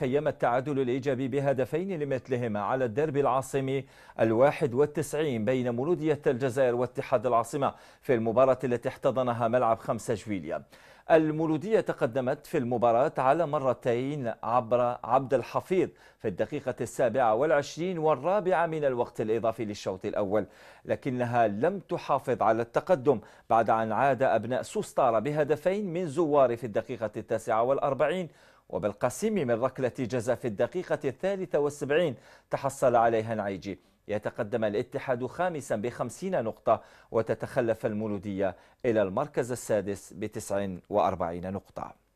قيم التعادل الإيجابي بهدفين لمثلهما على الدرب العاصمي الواحد والتسعين بين مولودية الجزائر واتحاد العاصمة في المباراة التي احتضنها ملعب خمسة جويليا المولودية تقدمت في المباراة على مرتين عبر عبد الحفيظ في الدقيقة السابعة والعشرين والرابعة من الوقت الإضافي للشوط الأول لكنها لم تحافظ على التقدم بعد أن عاد أبناء سوستارة بهدفين من زوار في الدقيقة التاسعة والأربعين وبالقسيم من ركلة جزاء في الدقيقة الثالثة والسبعين تحصل عليها نعيجي يتقدم الاتحاد خامسا بخمسين نقطة وتتخلف المولودية إلى المركز السادس بتسع وأربعين نقطة